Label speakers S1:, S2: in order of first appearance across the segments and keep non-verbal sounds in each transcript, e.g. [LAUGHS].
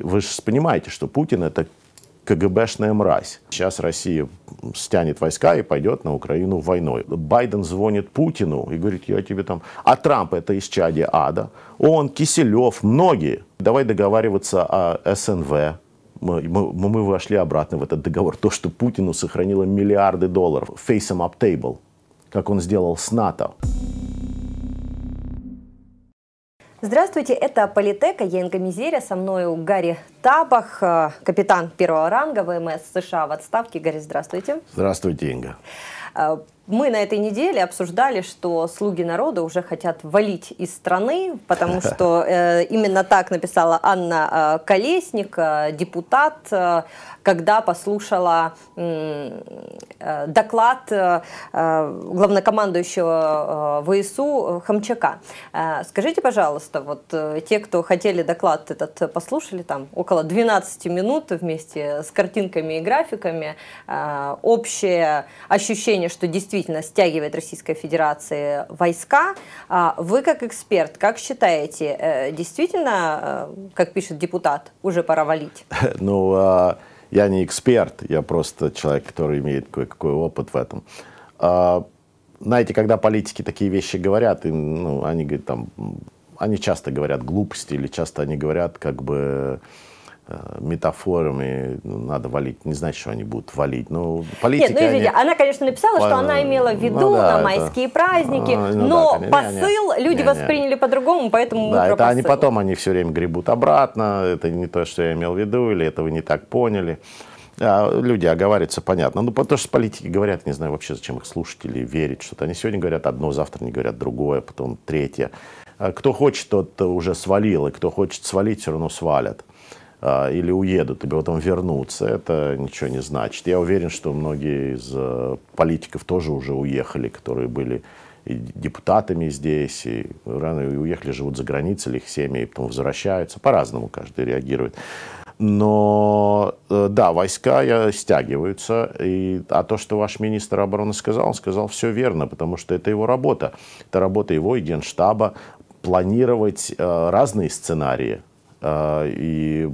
S1: Вы же понимаете, что Путин — это КГБшная мразь. Сейчас Россия стянет войска и пойдет на Украину войной. Байден звонит Путину и говорит, я тебе там... А Трамп это из чади ада. Он, Киселев, многие. Давай договариваться о СНВ. Мы, мы, мы вошли обратно в этот договор. То, что Путину сохранило миллиарды долларов. Face him up table. Как он сделал с НАТО.
S2: Здравствуйте, это Политека, я Инга Мизеря, со мной Гарри Табах, э, капитан первого ранга ВМС США в отставке. Гарри, здравствуйте.
S1: Здравствуйте, Инга.
S2: Э, мы на этой неделе обсуждали, что слуги народа уже хотят валить из страны, потому [LAUGHS] что э, именно так написала Анна э, Колесник, э, депутат, э, когда послушала э, доклад э, э, главнокомандующего э, ВСУ Хамчака. Э, скажите, пожалуйста, вот э, те, кто хотели доклад этот послушали, там около 12 минут вместе с картинками и графиками, э, общее ощущение, что действительно действительно стягивает Российская Федерация э, войска. А вы как эксперт, как считаете, э, действительно, э, как пишет депутат, уже пора валить?
S1: [LAUGHS] Ну, а, я не эксперт, я просто человек, который имеет кое-какой опыт в этом. А, знаете, когда политики такие вещи говорят, им, ну, они говорят, там, они часто говорят глупости или часто они говорят как бы Э, метафорами ну, надо валить. Не знаю, что они будут валить. Но политики, Нет, ну извините, они...
S2: она, конечно, написала, что она имела в ну виду ну, да, на майские это... праздники, а, ну, но да, посыл не, люди не, восприняли по-другому, поэтому Да, это посыл. они
S1: потом, они все время гребут обратно, это не то, что я имел в виду, или это вы не так поняли. А, люди оговариваются, понятно. Ну, потому что политики говорят, не знаю вообще, зачем их слушать верить что-то. Они сегодня говорят одно, завтра не говорят другое, потом третье. А кто хочет, тот уже свалил, и кто хочет свалить, все равно свалят. А, или уедут, или потом вернутся, это ничего не значит. Я уверен, что многие из э, политиков тоже уже уехали, которые были и депутатами здесь, и рано уехали, живут за границей, или их семьи потом возвращаются. По-разному каждый реагирует. Но э, да, войска стягиваются. И, а то, что ваш министр обороны сказал, он сказал все верно, потому что это его работа. Это работа его и генштаба планировать э, разные сценарии а, и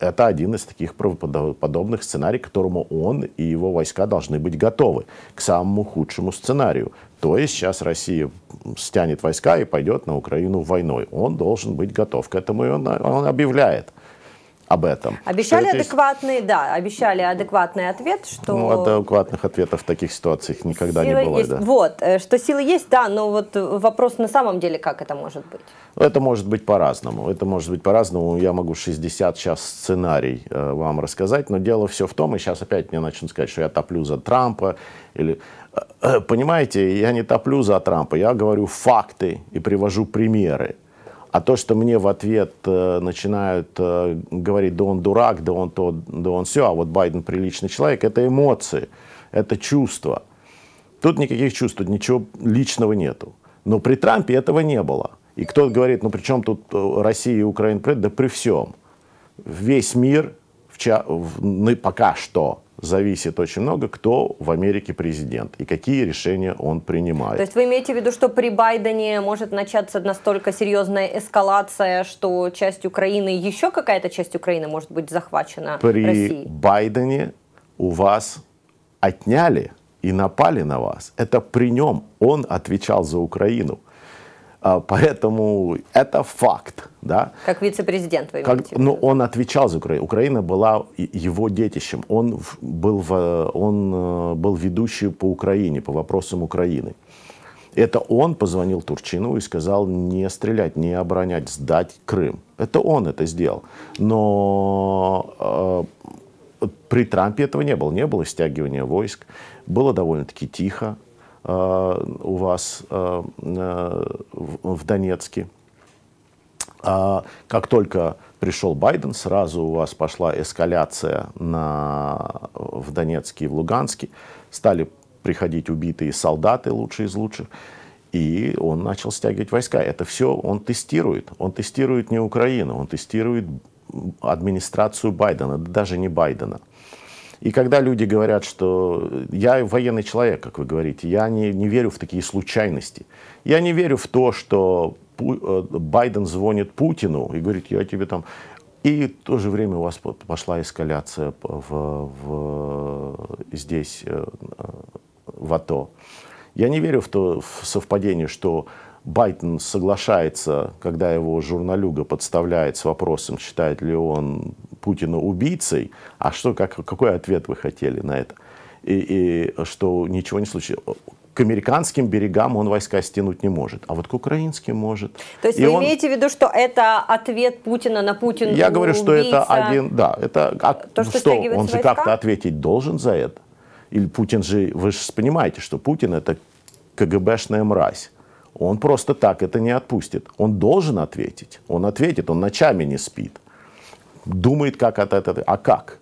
S1: это один из таких правоподобных сценарий, к которому он и его войска должны быть готовы, к самому худшему сценарию. То есть сейчас Россия стянет войска и пойдет на Украину войной. Он должен быть готов к этому, и он, он объявляет об этом. Обещали что
S2: адекватный, есть... да, обещали адекватный ответ, что... Ну,
S1: адекватных ответов в таких ситуациях никогда силы не было, Есть. Да.
S2: Вот, э, что силы есть, да, но вот вопрос на самом деле, как это может быть?
S1: Ну, это может быть по-разному, это может быть по-разному. Я могу 60 сейчас сценарий э, вам рассказать, но дело все в том, и сейчас опять мне начнут сказать, что я топлю за Трампа, или... Э, э, понимаете, я не топлю за Трампа, я говорю факты и привожу примеры. А то, что мне в ответ э, начинают э, говорить, да он дурак, да он то, да он все, а вот Байден приличный человек, это эмоции, это чувства. Тут никаких чувств, тут ничего личного нету. Но при Трампе этого не было. И кто-то говорит, ну при чем тут э, Россия и Украина? Да при всем. Весь мир, в, в, ну, пока что, зависит очень много, кто в Америке президент и какие решения он принимает. То
S2: есть вы имеете в виду, что при Байдене может начаться настолько серьезная эскалация, что часть Украины, еще какая-то часть Украины может быть захвачена при Россией? При
S1: Байдене у вас отняли и напали на вас. Это при нем он отвечал за Украину. А, поэтому это факт. Да?
S2: Как вице-президент вы как,
S1: Ну, он отвечал за Украину. Украина была его детищем. Он был, в, он э, был ведущий по Украине, по вопросам Украины. Это он позвонил Турчину и сказал не стрелять, не оборонять, сдать Крым. Это он это сделал. Но э, при Трампе этого не было. Не было стягивания войск. Было довольно-таки тихо. Э, у вас э, э, в Донецке. А как только пришел Байден, сразу у вас пошла эскаляция на, в Донецке и в Луганске. Стали приходить убитые солдаты, лучшие из лучших. И он начал стягивать войска. Это все он тестирует. Он тестирует не Украину, он тестирует администрацию Байдена, даже не Байдена. И когда люди говорят, что я военный человек, как вы говорите, я не, не верю в такие случайности. Я не верю в то, что Пу э, Байден звонит Путину и говорит, я тебе там... И в то же время у вас пошла эскаляция в, в, здесь, э, в АТО. Я не верю в то в совпадение, что Байден соглашается, когда его журналюга подставляет с вопросом, считает ли он Путина убийцей, а что, как, какой ответ вы хотели на это? И, и что ничего не случилось. К американским берегам он войска стянуть не может, а вот к украинским может. То есть и вы он... имеете
S2: в виду, что это ответ Путина на Путина? Я говорю, убийца, что это один,
S1: да, это от, а то, что, что он же как-то ответить должен за это. Или Путин же, вы же понимаете, что Путин это КГБшная мразь. Он просто так это не отпустит. Он должен ответить. Он ответит, он ночами не спит думает, как от этого. А как?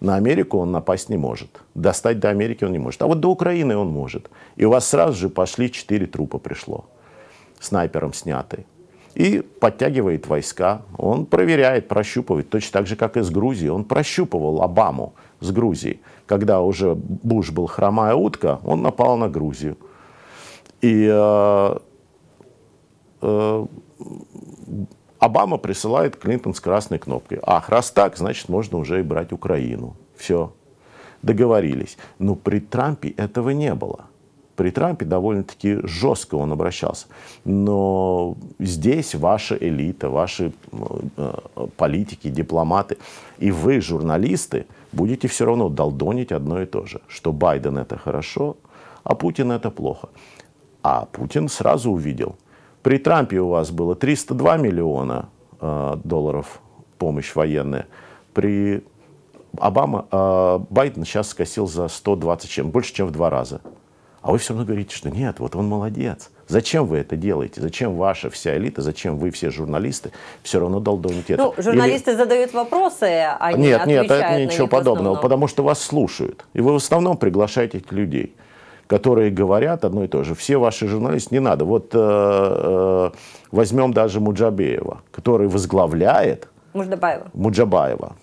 S1: На Америку он напасть не может. Достать до Америки он не может. А вот до Украины он может. И у вас сразу же пошли четыре трупа пришло. Снайпером сняты И подтягивает войска. Он проверяет, прощупывает. Точно так же, как и с Грузией. Он прощупывал Обаму с Грузией. Когда уже Буш был хромая утка, он напал на Грузию. И э, э, Обама присылает Клинтон с красной кнопкой. Ах, раз так, значит, можно уже и брать Украину. Все, договорились. Но при Трампе этого не было. При Трампе довольно-таки жестко он обращался. Но здесь ваша элита, ваши э, политики, дипломаты и вы, журналисты, будете все равно долдонить одно и то же, что Байден это хорошо, а Путин это плохо. А Путин сразу увидел – при Трампе у вас было 302 миллиона э, долларов помощь военная. При Обама, э, Байден сейчас скосил за 120 чем, больше, чем в два раза. А вы все равно говорите, что нет, вот он молодец. Зачем вы это делаете? Зачем ваша вся элита, зачем вы все журналисты все равно должните ну, это? Ну, журналисты
S2: Или... задают вопросы, а не Нет, нет, это ничего подобного, основном.
S1: потому что вас слушают. И вы в основном приглашаете людей которые говорят одно и то же. Все ваши журналисты, не надо. Вот э, э, возьмем даже Муджабеева, который возглавляет... Муджабаева. Муджабаева,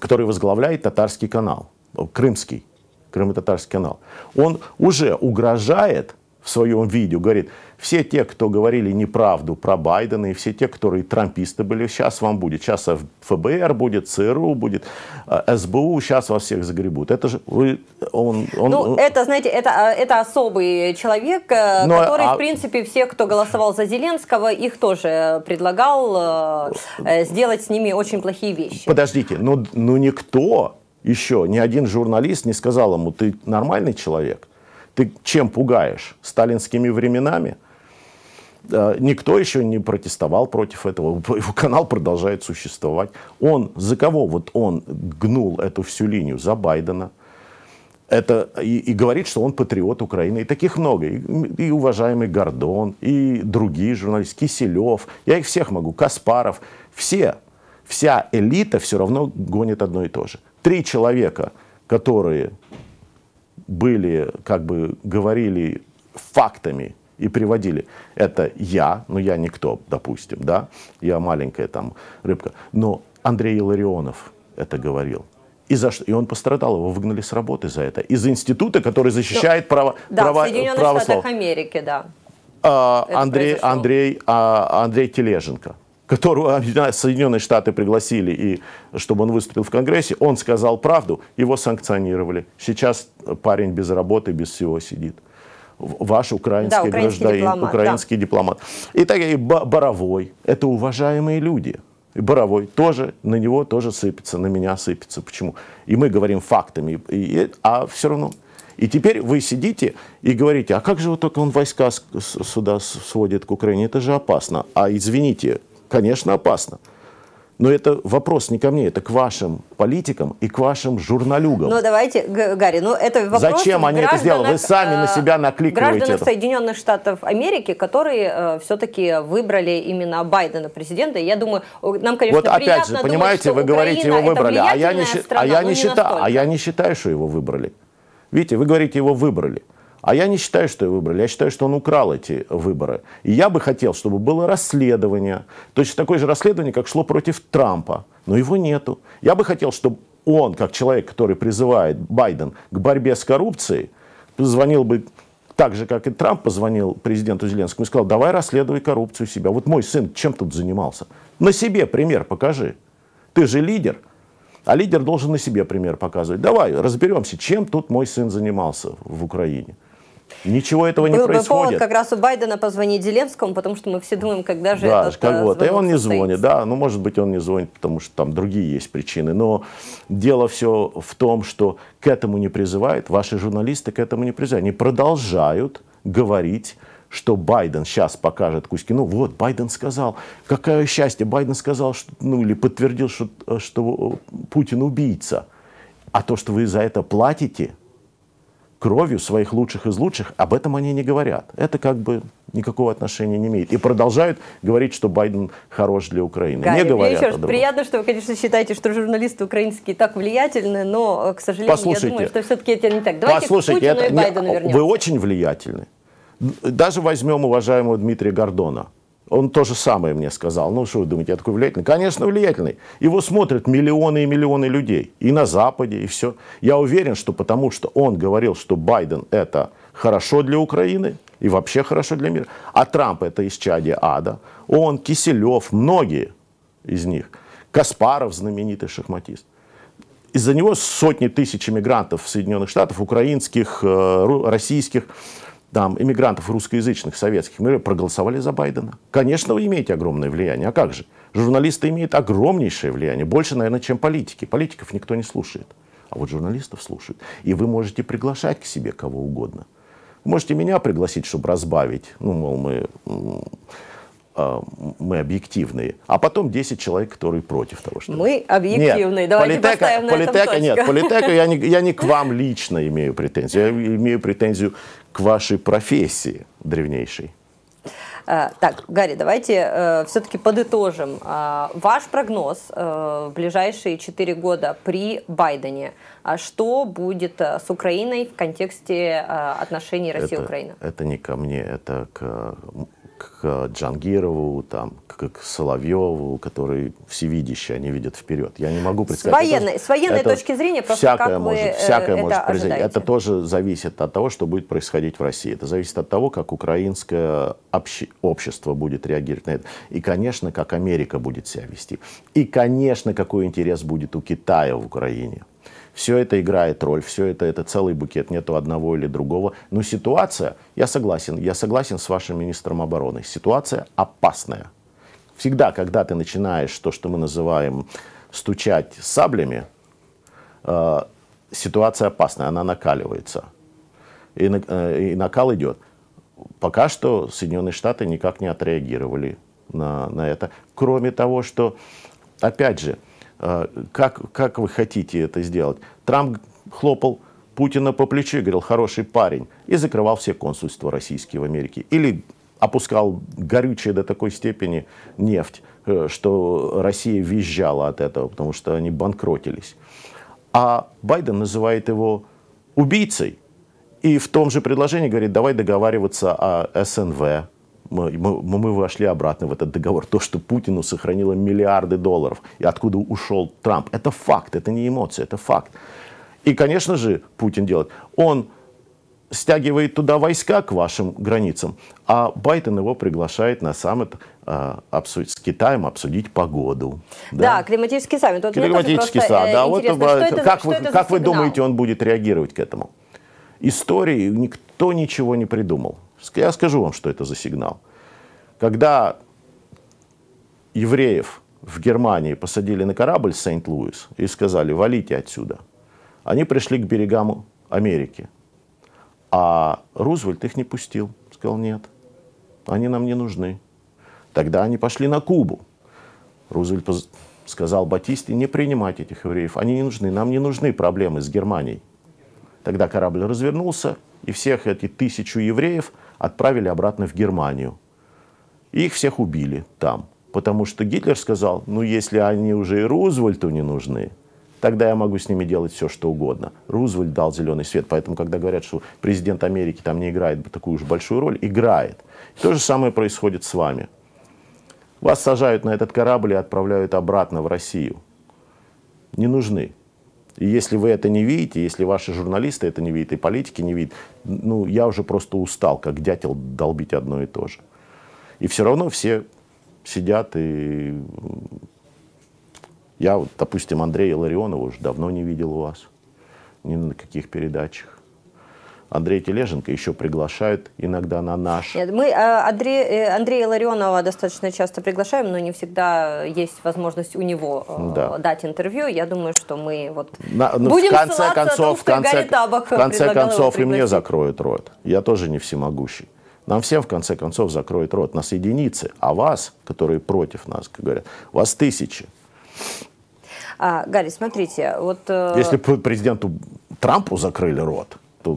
S1: который возглавляет татарский канал, крымский, крымо-татарский канал. Он уже угрожает в своем видео, говорит, все те, кто говорили неправду про Байдена, и все те, которые трамписты были, сейчас вам будет, сейчас ФБР будет, ЦРУ будет, э, СБУ, сейчас вас всех загребут. Это же вы,
S2: он, он, ну, э, это, знаете, это, а, это особый человек, э, но, ну, а который, а... в принципе, все, кто голосовал за Зеленского, их тоже предлагал э, сделать с ними очень плохие вещи.
S1: Подождите, ну, ну никто еще, ни один журналист не сказал ему, ты нормальный человек – ты чем пугаешь? Сталинскими временами? Никто еще не протестовал против этого. Его канал продолжает существовать. Он, за кого вот он гнул эту всю линию? За Байдена это и, и говорит, что он патриот Украины. И таких много. И, и уважаемый Гордон, и другие журналисты, Киселев. Я их всех могу. Каспаров. Все, вся элита все равно гонит одно и то же. Три человека, которые были, как бы говорили фактами и приводили. Это я, но я никто, допустим, да, я маленькая там рыбка. Но Андрей Илларионов это говорил. И, за что? и он пострадал, его выгнали с работы за это. Из института, который ну, защищает ну, право, да, права, в право слова.
S2: Америки, да.
S1: А, Андрей, Андрей, а, Андрей Тележенко которого а, Соединенные Штаты пригласили, и чтобы он выступил в Конгрессе, он сказал правду, его санкционировали. Сейчас парень без работы, без всего сидит. Ваш украинский, да, украинский гражданин, дипломат, украинский да. дипломат. И так и Боровой. Это уважаемые люди. И Боровой тоже, на него тоже сыпется, на меня сыпется. Почему? И мы говорим фактами, и, и, а все равно. И теперь вы сидите и говорите, а как же вот только он войска сюда сводит к Украине, это же опасно. А извините, конечно, опасно. Но это вопрос не ко мне, это к вашим политикам и к вашим журналюгам. Ну
S2: давайте, Гарри, ну это вопрос... Зачем они это сделали? Вы сами на э, себя накликиваете Гражданах Соединенных Штатов Америки, которые э, все-таки выбрали именно Байдена президента. Я думаю, нам, конечно, Вот опять же, понимаете, вы говорите, его выбрали, а я, не, а страна, а, я не считаю,
S1: а я не считаю, что его выбрали. Видите, вы говорите, его выбрали. А я не считаю, что его выбрали. Я считаю, что он украл эти выборы. И я бы хотел, чтобы было расследование. Точно такое же расследование, как шло против Трампа. Но его нету. Я бы хотел, чтобы он, как человек, который призывает Байден к борьбе с коррупцией, позвонил бы так же, как и Трамп позвонил президенту Зеленскому и сказал, давай расследуй коррупцию себя. Вот мой сын чем тут занимался? На себе пример покажи. Ты же лидер. А лидер должен на себе пример показывать. Давай разберемся, чем тут мой сын занимался в Украине. Ничего этого Был не бы происходит. повод как
S2: раз у Байдена позвонить Зеленскому, потому что мы все думаем, когда же да, этот как э, вот. И он не звонит,
S1: да, ну может быть он не звонит, потому что там другие есть причины. Но дело все в том, что к этому не призывает, ваши журналисты к этому не призывают. Они продолжают говорить что Байден сейчас покажет Кузькину, вот Байден сказал, какое счастье, Байден сказал, что, ну или подтвердил, что, э, что э, Путин убийца. А то, что вы за это платите, кровью своих лучших из лучших, об этом они не говорят. Это как бы никакого отношения не имеет. И продолжают говорить, что Байден хорош для Украины. Гарри, не говорят еще раз,
S2: приятно, что вы, конечно, считаете, что журналисты украинские так влиятельны, но, э, к сожалению, послушайте, я думаю, что все-таки это не так. Давайте послушайте, к Путину это, и Байдену вернемся. Вы очень
S1: влиятельны. Даже возьмем уважаемого Дмитрия Гордона – он то же самое мне сказал. Ну, что вы думаете, я такой влиятельный? Конечно, влиятельный. Его смотрят миллионы и миллионы людей. И на Западе, и все. Я уверен, что потому что он говорил, что Байден это хорошо для Украины и вообще хорошо для мира, а Трамп это исчадие ада, он, Киселев, многие из них, Каспаров, знаменитый шахматист. Из-за него сотни тысяч иммигрантов в Соединенных Штатов, украинских, э, российских, там, иммигрантов русскоязычных советских, например, проголосовали за Байдена. Конечно, вы имеете огромное влияние. А как же? Журналисты имеют огромнейшее влияние. Больше, наверное, чем политики. Политиков никто не слушает. А вот журналистов слушают. И вы можете приглашать к себе кого угодно. можете меня пригласить, чтобы разбавить. Ну, мол, мы а, мы объективные, а потом 10 человек, которые против того, что...
S2: Мы объективные, нет, давайте политека, поставим на политека, этом точку. Нет, политека я не,
S1: я не к [LAUGHS] вам лично имею претензию, я имею претензию к вашей профессии древнейшей.
S2: Э, так, Гарри, давайте э, все-таки подытожим. Э, ваш прогноз э, в ближайшие 4 года при Байдене. А что будет э, с Украиной в контексте э, отношений России-Украины?
S1: Это, это не ко мне, это к к э, Джангирову, там, к, к Соловьеву, которые всевидящие, они видят вперед. Я не могу предсказать. С военной, это, с военной это точки зрения, просто всякое как может, вы э, всякое это может произойти. Это тоже зависит от того, что будет происходить в России. Это зависит от того, как украинское обще- общество будет реагировать на это. И, конечно, как Америка будет себя вести. И, конечно, какой интерес будет у Китая в Украине. Все это играет роль, все это, это целый букет, нету одного или другого. Но ситуация, я согласен, я согласен с вашим министром обороны, ситуация опасная. Всегда, когда ты начинаешь то, что мы называем стучать саблями, э, ситуация опасная, она накаливается. И, э, и накал идет. Пока что Соединенные Штаты никак не отреагировали на, на это. Кроме того, что, опять же, Э, как, как вы хотите это сделать? Трамп хлопал Путина по плечу и говорил, хороший парень, и закрывал все консульства российские в Америке. Или опускал горючее до такой степени нефть, э, что Россия визжала от этого, потому что они банкротились. А Байден называет его убийцей. И в том же предложении говорит, давай договариваться о СНВ, мы, мы вошли обратно в этот договор. То, что Путину сохранило миллиарды долларов, и откуда ушел Трамп, это факт, это не эмоция, это факт. И, конечно же, Путин делает. Он стягивает туда войска к вашим границам, а Байден его приглашает на саммит а, обсудить, с Китаем обсудить погоду.
S2: Да, да климатический саммит. Вот климатический саммит, да. Вот, что это, как что вы, это как вы думаете,
S1: он будет реагировать к этому? Истории никто ничего не придумал. Я скажу вам, что это за сигнал. Когда евреев в Германии посадили на корабль Сент-Луис и сказали, валите отсюда, они пришли к берегам Америки. А Рузвельт их не пустил. Сказал, нет, они нам не нужны. Тогда они пошли на Кубу. Рузвельт сказал Батисте не принимать этих евреев. Они не нужны, нам не нужны проблемы с Германией. Тогда корабль развернулся, и всех эти тысячу евреев – отправили обратно в Германию. И их всех убили там. Потому что Гитлер сказал, ну если они уже и Рузвельту не нужны, тогда я могу с ними делать все, что угодно. Рузвельт дал зеленый свет, поэтому, когда говорят, что президент Америки там не играет такую уж большую роль, играет. то же самое происходит с вами. Вас сажают на этот корабль и отправляют обратно в Россию. Не нужны. И если вы это не видите, если ваши журналисты это не видят, и политики не видят, ну, я уже просто устал, как дятел, долбить одно и то же. И все равно все сидят и... Я, вот, допустим, Андрея Ларионова уже давно не видел у вас. Ни на каких передачах. Андрей Тележенко еще приглашают иногда на наш.
S2: Нет, мы э, Андрей, э, Андрея Ларионова достаточно часто приглашаем, но не всегда есть возможность у него э, да. дать интервью. Я думаю, что мы вот
S1: на, ну, будем в конце концов, том, в конце, в конце концов и мне закроют рот. Я тоже не всемогущий. Нам всем, в конце концов, закроют рот. Нас единицы, а вас, которые против нас, как говорят, вас тысячи.
S2: А, Гарри, смотрите, вот... Если
S1: бы президенту Трампу закрыли рот, то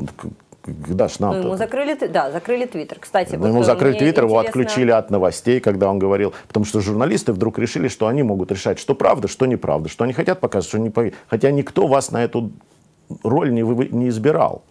S1: нам ну, ему
S2: закрыли, да, закрыли Твиттер. Кстати, ну, вот ему э, закрыли Твиттер, интересно... его отключили
S1: от новостей, когда он говорил, потому что журналисты вдруг решили, что они могут решать, что правда, что неправда, что они хотят показать, что не хотя никто вас на эту роль не, не избирал.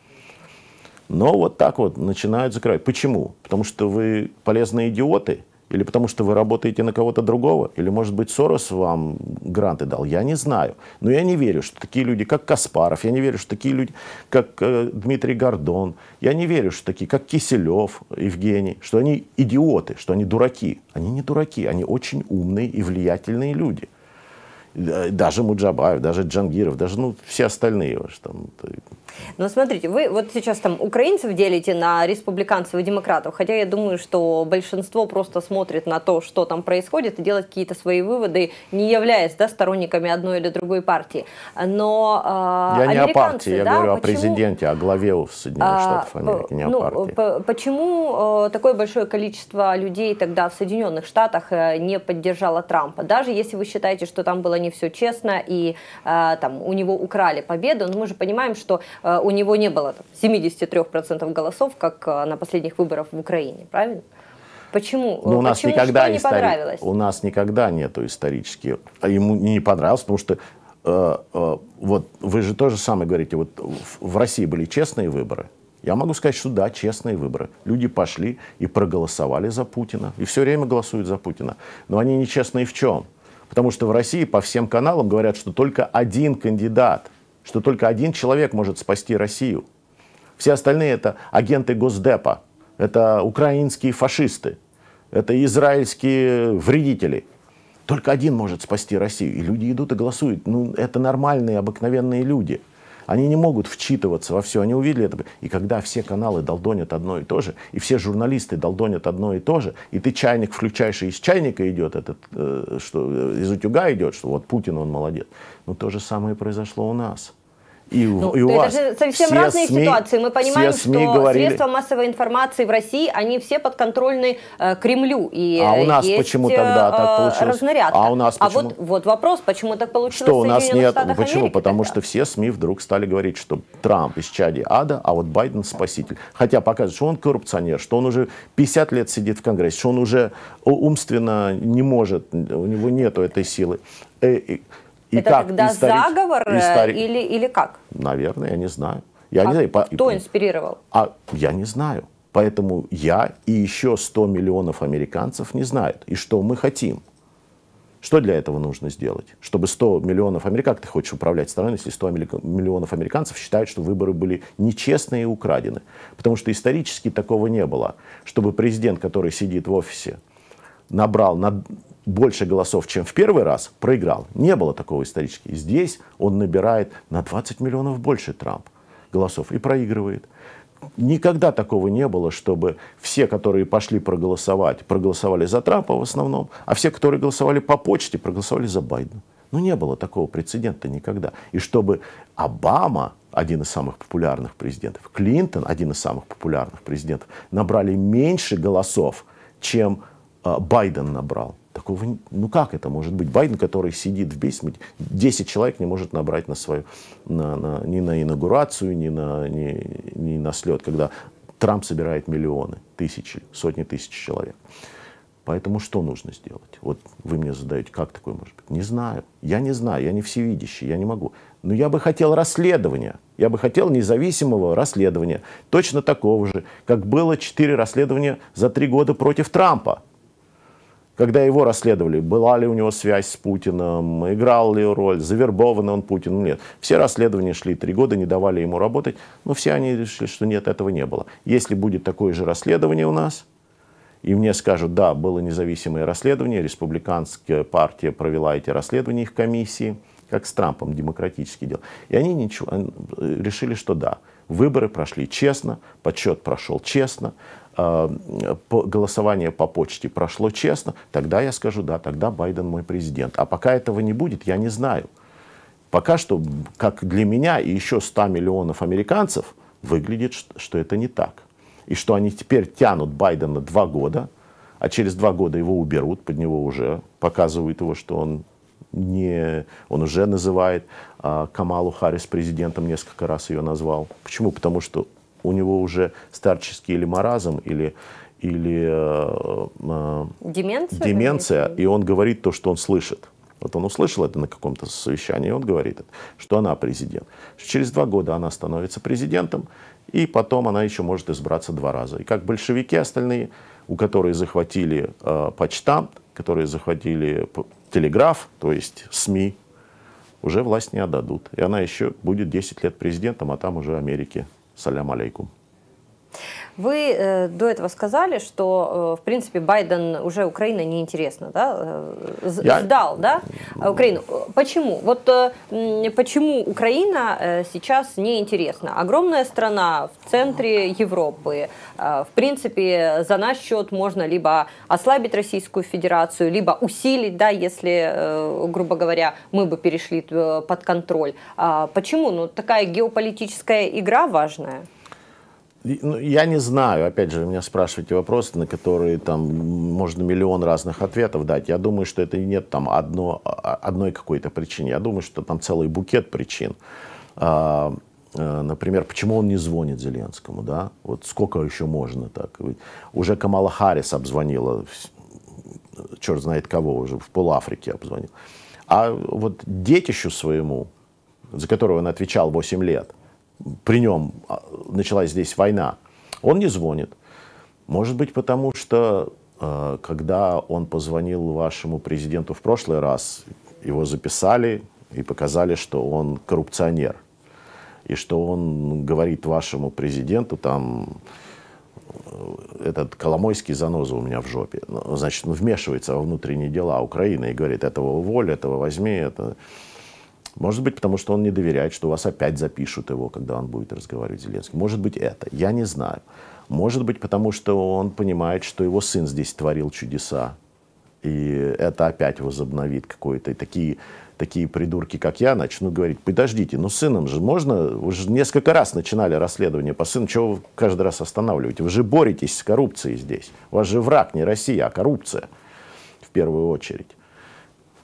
S1: Но вот так вот начинают закрывать. Почему? Потому что вы полезные идиоты, или потому что вы работаете на кого-то другого? Или, может быть, Сорос вам гранты дал? Я не знаю. Но я не верю, что такие люди, как Каспаров, я не верю, что такие люди, как э, Дмитрий Гордон, я не верю, что такие, как Киселев, Евгений, что они идиоты, что они дураки. Они не дураки, они очень умные и влиятельные люди – Э, даже Муджабаев, даже Джангиров, даже ну, все остальные. Уж, там.
S2: Ну, смотрите, вы вот сейчас там украинцев делите на республиканцев и демократов, хотя я думаю, что большинство просто смотрит на то, что там происходит, и делает какие-то свои выводы, не являясь да, сторонниками одной или другой партии. Но э, Я не о партии, да, я говорю почему, о президенте,
S1: о главе в Соединенных а, Штатов Америки, не ну,
S2: о партии. По почему э, такое большое количество людей тогда в Соединенных Штатах э, не поддержало Трампа? Даже если вы считаете, что там было не не все честно, и э, там у него украли победу, но мы же понимаем, что э, у него не было там, 73% голосов, как э, на последних выборах в Украине, правильно? Почему? Но ну, у нас Почему никогда что не истори... понравилось? У
S1: нас никогда нету исторически. Ему не понравилось, потому что э, э, вот вы же то же самое говорите, вот в России были честные выборы. Я могу сказать, что да, честные выборы. Люди пошли и проголосовали за Путина. И все время голосуют за Путина. Но они нечестные в чем? Потому что в России по всем каналам говорят, что только один кандидат, что только один человек может спасти Россию. Все остальные это агенты Госдепа, это украинские фашисты, это израильские вредители. Только один может спасти Россию. И люди идут и голосуют. Ну, это нормальные, обыкновенные люди. Они не могут вчитываться во все. Они увидели это. И когда все каналы долдонят одно и то же, и все журналисты долдонят одно и то же, и ты чайник включаешь, и из чайника идет этот, э, что э, из утюга идет, что вот Путин, он молодец. Но ну, то же самое произошло у нас и, ну, и у это вас. же совсем все разные СМИ, ситуации. Мы понимаем, что говорили... средства
S2: массовой информации в России, они все подконтрольны э, Кремлю. И, а у нас э, есть, почему тогда э, так получилось? Разнарядка. А у нас почему? А вот, вот вопрос, почему так получилось Что у нас нет? Штатах почему? Америки
S1: Потому тогда? что все СМИ вдруг стали говорить, что Трамп из чади ада, а вот Байден спаситель. Хотя показывает, что он коррупционер, что он уже 50 лет сидит в Конгрессе, что он уже умственно не может, у него нету этой силы. Э, и это как когда историч... заговор э, истори... или, или как? Наверное, я не знаю. Я а не знаю. Кто
S2: инспирировал?
S1: А я не знаю. Поэтому я и еще 100 миллионов американцев не знают. И что мы хотим? Что для этого нужно сделать? Чтобы 100 миллионов американцев, как ты хочешь управлять страной, если 100 миллионов американцев считают, что выборы были нечестные и украдены? Потому что исторически такого не было. Чтобы президент, который сидит в офисе, набрал на больше голосов, чем в первый раз, проиграл. Не было такого исторически. Здесь он набирает на 20 миллионов больше Трамп голосов и проигрывает. Никогда такого не было, чтобы все, которые пошли проголосовать, проголосовали за Трампа в основном, а все, которые голосовали по почте, проголосовали за Байдена. Ну, не было такого прецедента никогда. И чтобы Обама, один из самых популярных президентов, Клинтон, один из самых популярных президентов, набрали меньше голосов, чем э, Байден набрал. Такого, ну как это может быть? Байден, который сидит в бейсменте, 10 человек не может набрать на свою, на, на, ни на инаугурацию, ни на, ни, ни на слет, когда Трамп собирает миллионы, тысячи, сотни тысяч человек. Поэтому что нужно сделать? Вот вы мне задаете, как такое может быть? Не знаю. Я не знаю, я не всевидящий, я не могу. Но я бы хотел расследования. Я бы хотел независимого расследования. Точно такого же, как было четыре расследования за три года против Трампа когда его расследовали, была ли у него связь с Путиным, играл ли роль, завербован он Путин? нет. Все расследования шли три года, не давали ему работать, но все они решили, что нет, этого не было. Если будет такое же расследование у нас, и мне скажут, да, было независимое расследование, республиканская партия провела эти расследования, их комиссии, как с Трампом, демократический дел. И они ничего, э, решили, что да, выборы прошли честно, подсчет прошел честно, а, голосование по почте прошло честно, тогда я скажу, да, тогда Байден мой президент. А пока этого не будет, я не знаю. Пока что, как для меня и еще 100 миллионов американцев, выглядит, что это не так. И что они теперь тянут Байдена два года, а через два года его уберут, под него уже показывают его, что он не, он уже называет а, Камалу Харрис президентом, несколько раз ее назвал. Почему? Потому что у него уже старческий или маразм, или, или э, э, деменция, деменция и он говорит то, что он слышит. Вот он услышал это на каком-то совещании, и он говорит, что она президент. Через два года она становится президентом, и потом она еще может избраться два раза. И как большевики остальные, у которых захватили э, почтамт, которые захватили телеграф, то есть СМИ, уже власть не отдадут. И она еще будет 10 лет президентом, а там уже Америки السلام عليكم
S2: Вы э, до этого сказали, что, э, в принципе, Байден уже Украина неинтересна, да? Э, Я... Сдал, да, а Украину. Почему? Вот э, почему Украина э, сейчас неинтересна? Огромная страна в центре Европы. Э, в принципе, за наш счет можно либо ослабить Российскую Федерацию, либо усилить, да, если, э, грубо говоря, мы бы перешли э, под контроль. А почему? Ну, такая геополитическая игра важная.
S1: Ну, я не знаю, опять же, меня спрашиваете вопросы, на которые там можно миллион разных ответов дать. Я думаю, что это нет там одно, а, а, одной какой-то причины. Я думаю, что там целый букет причин. А, э, например, почему он не звонит Зеленскому, да? Вот сколько еще можно так? уже Камала Харрис обзвонила, черт знает кого уже, в Африки обзвонил. А вот детищу своему, за которого он отвечал 8 лет, при нем а, началась здесь война, он не звонит. Может быть, потому что э, когда он позвонил вашему президенту в прошлый раз, его записали и показали, что он коррупционер. И что он говорит вашему президенту, там, э, этот Коломойский заноза у меня в жопе. Ну, значит, он вмешивается во внутренние дела Украины и говорит, этого уволь, этого возьми, это... Может быть, потому что он не доверяет, что вас опять запишут его, когда он будет разговаривать с Зеленским. Может быть, это. Я не знаю. Может быть, потому что он понимает, что его сын здесь творил чудеса. И это опять возобновит какое-то. И Такие, такие придурки, как я, начнут говорить, подождите, ну сыном же можно, вы же несколько раз начинали расследование по сыну, чего вы каждый раз останавливаете? Вы же боретесь с коррупцией здесь. У вас же враг не Россия, а коррупция в первую очередь.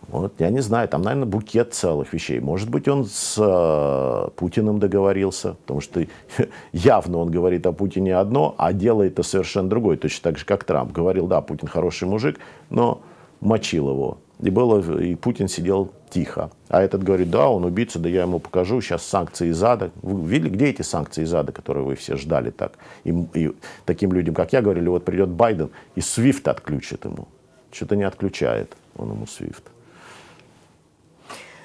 S1: Вот, я не знаю, там, наверное, букет целых вещей. Может быть, он с э, Путиным договорился, потому что [LAUGHS] явно он говорит о Путине одно, а делает это совершенно другое. Точно так же, как Трамп. Говорил, да, Путин хороший мужик, но мочил его. И, было, и Путин сидел тихо. А этот говорит, да, он убийца, да я ему покажу, сейчас санкции из ада. Вы видели, где эти санкции из ада, которые вы все ждали так? И, и таким людям, как я, говорили, вот придет Байден и Свифт отключит ему. Что-то не отключает он ему Свифт.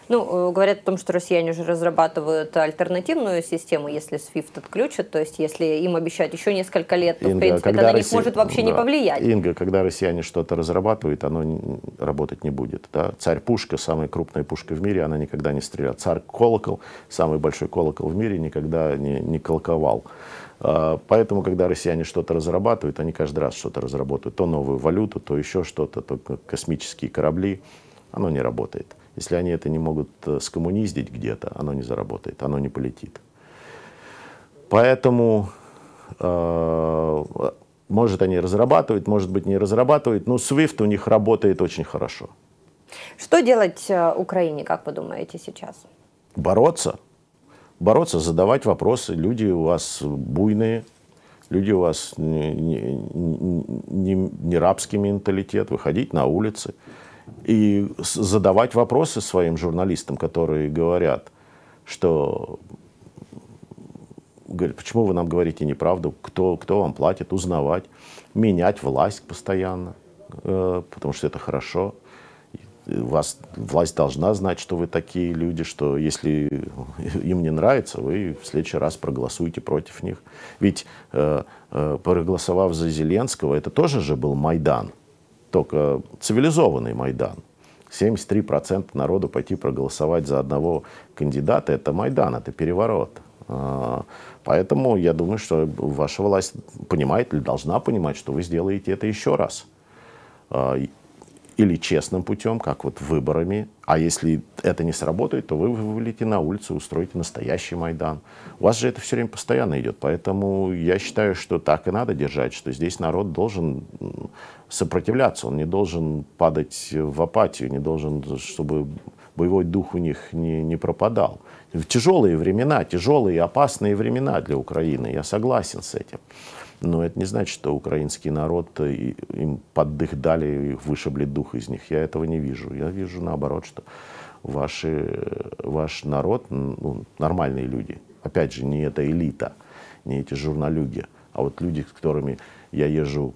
S2: Ну, э, говорят о том, что россияне уже разрабатывают альтернативную систему, если SWIFT отключат, то есть если им обещать еще несколько лет, то, Инга, в принципе, это на них может вообще да. не повлиять.
S1: Инга, когда россияне что-то разрабатывают, оно работать не будет. Да? Царь Пушка, самая крупная пушка в мире, она никогда не стреляет. Царь Колокол, самый большой колокол в мире, никогда не, не колковал. А, поэтому, когда россияне что-то разрабатывают, они каждый раз что-то разработают. То новую валюту, то еще что-то, то космические корабли. Оно не работает. Если они это не могут э, скоммуниздить где-то, оно не заработает, оно не полетит. Поэтому, э, может, они разрабатывают, может быть, не разрабатывают, но SWIFT у них работает очень хорошо.
S2: Что делать э, Украине, как вы думаете, сейчас?
S1: Бороться. Бороться, задавать вопросы. Люди у вас буйные, люди у вас не, не, не, не рабский менталитет. Выходить на улицы и задавать вопросы своим журналистам, которые говорят, что говорят, почему вы нам говорите неправду, кто, кто вам платит, узнавать, менять власть постоянно, э, потому что это хорошо. Вас, власть должна знать, что вы такие люди, что если им не нравится, вы в следующий раз проголосуете против них. Ведь э, э, проголосовав за Зеленского, это тоже же был Майдан только цивилизованный Майдан. 73% народу пойти проголосовать за одного кандидата – это Майдан, это переворот. А, поэтому я думаю, что ваша власть понимает или должна понимать, что вы сделаете это еще раз. А, или честным путем, как вот выборами, а если это не сработает, то вы вылетите на улицу, устроите настоящий Майдан. У вас же это все время постоянно идет, поэтому я считаю, что так и надо держать, что здесь народ должен сопротивляться, он не должен падать в апатию, не должен, чтобы боевой дух у них не, не пропадал. В тяжелые времена, тяжелые и опасные времена для Украины, я согласен с этим. Но это не значит, что украинский народ, э, им под их дали, вышибли дух из них. Я этого не вижу. Я вижу наоборот, что ваши, э, ваш народ, ну, нормальные люди. Опять же, не эта элита, не эти журналюги, а вот люди, с которыми я езжу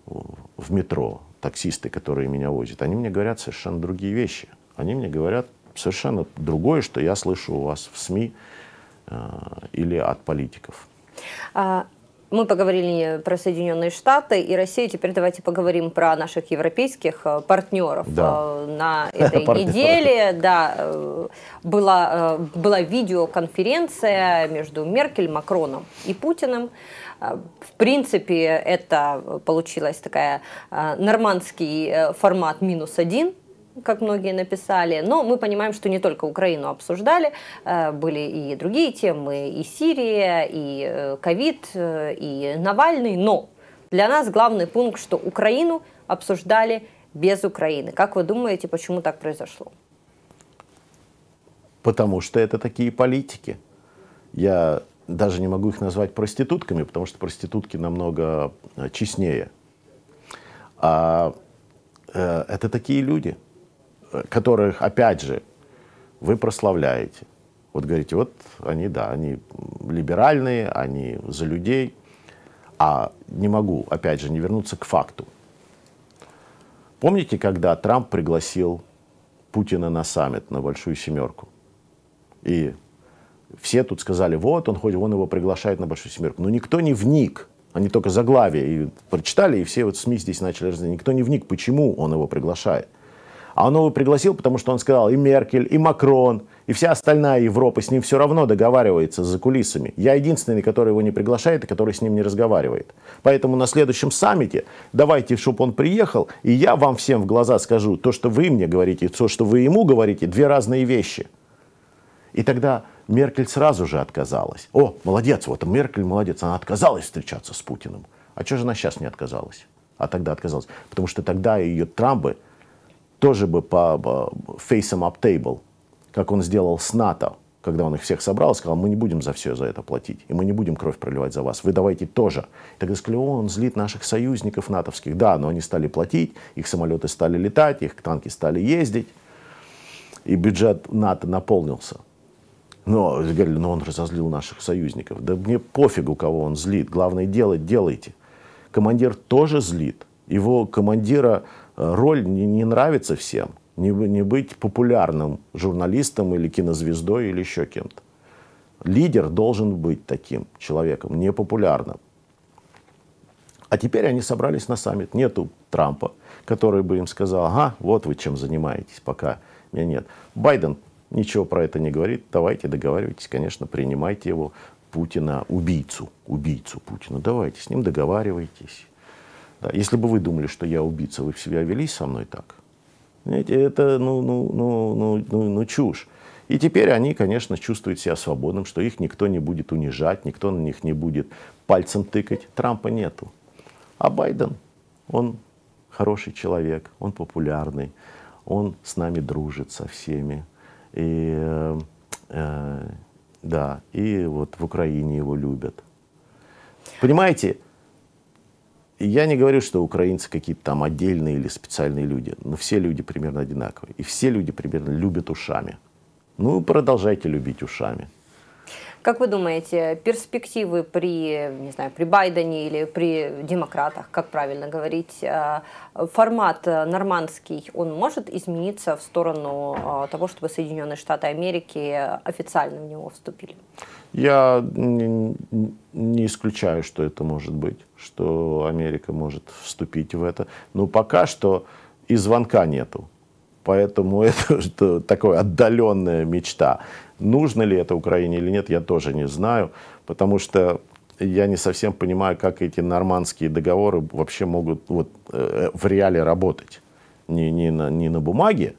S1: в метро, таксисты, которые меня возят, они мне говорят совершенно другие вещи. Они мне говорят совершенно другое, что я слышу у вас в СМИ э, или от политиков.
S2: А, мы поговорили про Соединенные Штаты и Россию. Теперь давайте поговорим про наших европейских э, партнеров. Да. Э, на этой [LAUGHS] неделе да, э, была, была видеоконференция между Меркель, Макроном и Путиным. В принципе, это получилась такая нормандский формат минус один – как многие написали. Но мы понимаем, что не только Украину обсуждали, э, были и другие темы, и Сирия, и э, ковид, э, и Навальный. Но для нас главный пункт, что Украину обсуждали без Украины. Как вы думаете, почему так произошло?
S1: Потому что это такие политики. Я даже не могу их назвать проститутками, потому что проститутки намного честнее. А э, это такие люди которых, опять же, вы прославляете. Вот говорите, вот они, да, они либеральные, они за людей. А не могу, опять же, не вернуться к факту. Помните, когда Трамп пригласил Путина на саммит, на Большую Семерку? И все тут сказали, вот он хоть он его приглашает на Большую Семерку. Но никто не вник. Они только заглавие и прочитали, и все вот СМИ здесь начали разные, Никто не вник, почему он его приглашает. А он его пригласил, потому что он сказал, и Меркель, и Макрон, и вся остальная Европа с ним все равно договаривается за кулисами. Я единственный, который его не приглашает и который с ним не разговаривает. Поэтому на следующем саммите давайте, чтобы он приехал, и я вам всем в глаза скажу то, что вы мне говорите, то, что вы ему говорите, две разные вещи. И тогда Меркель сразу же отказалась. О, молодец, вот Меркель молодец, она отказалась встречаться с Путиным. А что же она сейчас не отказалась? А тогда отказалась. Потому что тогда ее Трампы тоже бы по фейсам Uptable, как он сделал с НАТО, когда он их всех собрал, сказал, мы не будем за все за это платить, и мы не будем кровь проливать за вас, вы давайте тоже. И тогда сказали, о, он злит наших союзников натовских. Да, но они стали платить, их самолеты стали летать, их танки стали ездить, и бюджет НАТО наполнился. Но говорили, но он разозлил наших союзников. Да мне пофигу, кого он злит, главное делать, делайте. Командир тоже злит. Его командира роль не, не нравится всем. Не, не быть популярным журналистом или кинозвездой или еще кем-то. Лидер должен быть таким человеком, непопулярным. А теперь они собрались на саммит. Нету Трампа, который бы им сказал, ага, вот вы чем занимаетесь, пока меня нет. Байден ничего про это не говорит. Давайте договаривайтесь, конечно, принимайте его, Путина, убийцу, убийцу Путина. Давайте с ним договаривайтесь. Да, если бы вы думали, что я убийца, вы бы себя вели со мной так. Знаете, это ну, ну, ну, ну, ну, ну чушь. И теперь они, конечно, чувствуют себя свободным, что их никто не будет унижать, никто на них не будет пальцем тыкать. Трампа нету. А Байден, он хороший человек, он популярный, он с нами дружит со всеми. И, э, э, да, и вот в Украине его любят. Понимаете, я не говорю, что украинцы какие-то там отдельные или специальные люди, но все люди примерно одинаковые. И все люди примерно любят ушами. Ну, продолжайте любить ушами.
S2: Как вы думаете, перспективы при, не знаю, при Байдене или при демократах, как правильно говорить, э, формат нормандский, он может измениться в сторону э, того, чтобы Соединенные Штаты Америки официально в него вступили?
S1: Я не исключаю, что это может быть, что Америка может вступить в это. Но пока что и звонка нету. Поэтому [LAUGHS] это что, такая отдаленная мечта. Нужно ли это Украине или нет, я тоже не знаю, потому что я не совсем понимаю, как эти нормандские договоры вообще могут вот, э, э, в реале работать. Не, не, на, не на бумаге,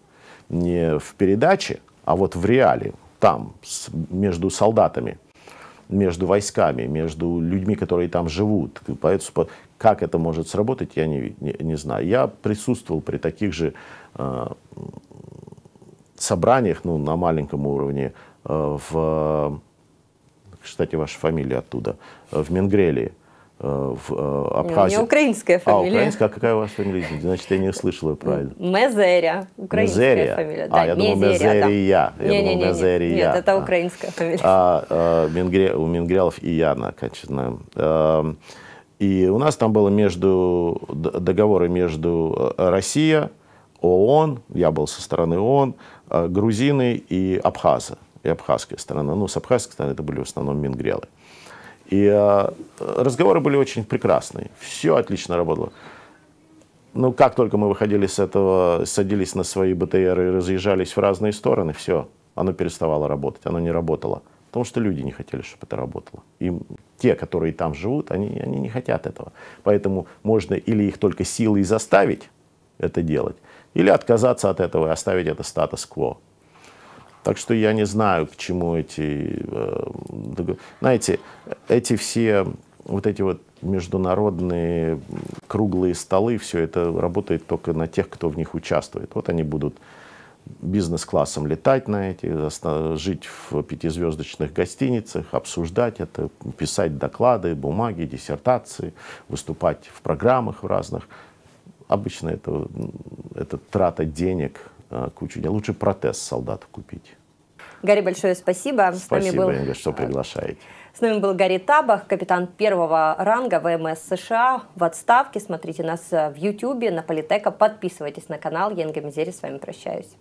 S1: не в передаче, а вот в реале, там, с, между солдатами, между войсками, между людьми, которые там живут. Как это может сработать, я не, не, не знаю. Я присутствовал при таких же э, собраниях, ну, на маленьком уровне, э, в, кстати, ваша фамилия оттуда, э, в Менгрелии э, в э, Абхазии. У меня
S2: украинская а, фамилия. А, украинская,
S1: а какая у вас фамилия? Значит, я не слышал ее правильно.
S2: Мезеря. Украинская Мезерия. фамилия. А, да, а, я думал, Мезерия.
S1: Да. Я не, думал, не, не, Мезерия. нет, это
S2: а. украинская а. фамилия.
S1: А, а, Мингре, у Мингрелов и я, конечно. А, и у нас там было между, договоры между э, Россия, ООН, я был со стороны ООН, э, грузины и Абхаза и абхазская сторона. Ну, с абхазской стороны это были в основном мингрелы. И э, разговоры были очень прекрасные, все отлично работало. Ну, как только мы выходили с этого, садились на свои БТР и разъезжались в разные стороны, все, оно переставало работать, оно не работало. Потому что люди не хотели, чтобы это работало. Им те, которые там живут, они, они не хотят этого. Поэтому можно или их только силой заставить это делать, или отказаться от этого и оставить это статус-кво. Так что я не знаю, к чему эти... Э, знаете, эти все вот эти вот международные круглые столы, все это работает только на тех, кто в них участвует. Вот они будут бизнес-классом летать на эти, жить в пятизвездочных гостиницах, обсуждать это, писать доклады, бумаги, диссертации, выступать в программах в разных. Обычно это, это трата денег, э, кучу денег. Лучше протез солдату купить.
S2: Гарри, большое спасибо. Спасибо, С был... Инга,
S1: что э, приглашаете.
S2: С нами был Гарри Табах, капитан первого ранга ВМС США в отставке. Смотрите нас э, в YouTube, на Политека. Подписывайтесь на канал. Я Мизери с вами прощаюсь.